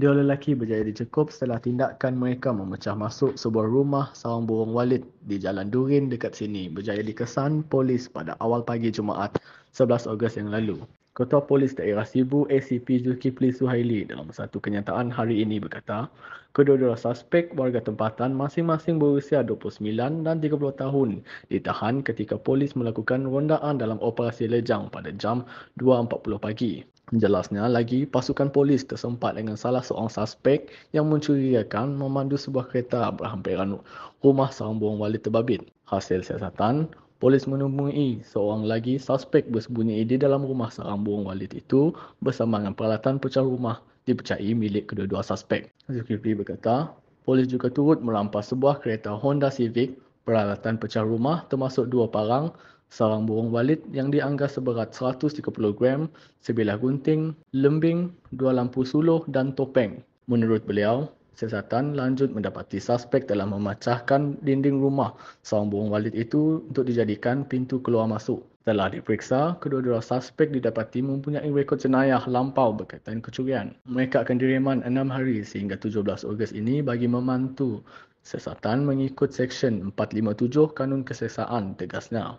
Dua lelaki berjaya dicekup setelah tindakan mereka memecah masuk sebuah rumah sawang burung walid di Jalan Durin dekat sini berjaya dikesan polis pada awal pagi Jumaat 11 Ogos yang lalu. Ketua Polis Daerah Sibu ACP Zulkifli Suhaili dalam satu kenyataan hari ini berkata, kedua-dua suspek warga tempatan masing-masing berusia 29 dan 30 tahun ditahan ketika polis melakukan rondaan dalam operasi lejang pada jam 2.40 pagi. Jelasnya lagi, pasukan polis tersempat dengan salah seorang suspek yang mencurigakan memandu sebuah kereta berhampiran rumah sambung wali terbabit. Hasil siasatan, polis menemui seorang lagi suspek bersembunyi di dalam rumah seorang burung walid itu bersama dengan peralatan pecah rumah dipercayai milik kedua-dua suspek. Zulkifli berkata, polis juga turut merampas sebuah kereta Honda Civic, peralatan pecah rumah termasuk dua parang, sarang burung walid yang dianggap seberat 130 gram, sebilah gunting, lembing, dua lampu suluh dan topeng. Menurut beliau, siasatan lanjut mendapati suspek telah memecahkan dinding rumah sombong walid itu untuk dijadikan pintu keluar masuk. Telah diperiksa, kedua-dua suspek didapati mempunyai rekod jenayah lampau berkaitan kecurian. Mereka akan direman 6 hari sehingga 17 Ogos ini bagi memantu sesatan mengikut Seksyen 457 Kanun Kesesaan tegasnya.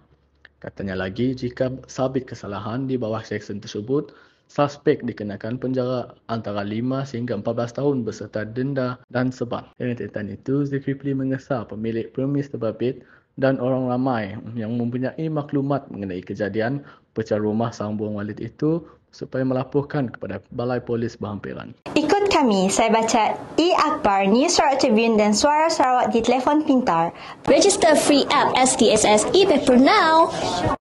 Katanya lagi, jika sabit kesalahan di bawah seksyen tersebut, suspek dikenakan penjara antara 5 sehingga 14 tahun beserta denda dan sebat. Rentetan itu, Zulkifli mengesah pemilik premis terbabit dan orang ramai yang mempunyai maklumat mengenai kejadian pecah rumah sambung walid itu supaya melaporkan kepada balai polis berhampiran. Ikut kami, saya baca E Akbar News Sarawak Tribune dan Suara Sarawak di telefon pintar. Register free app STSS e-paper now.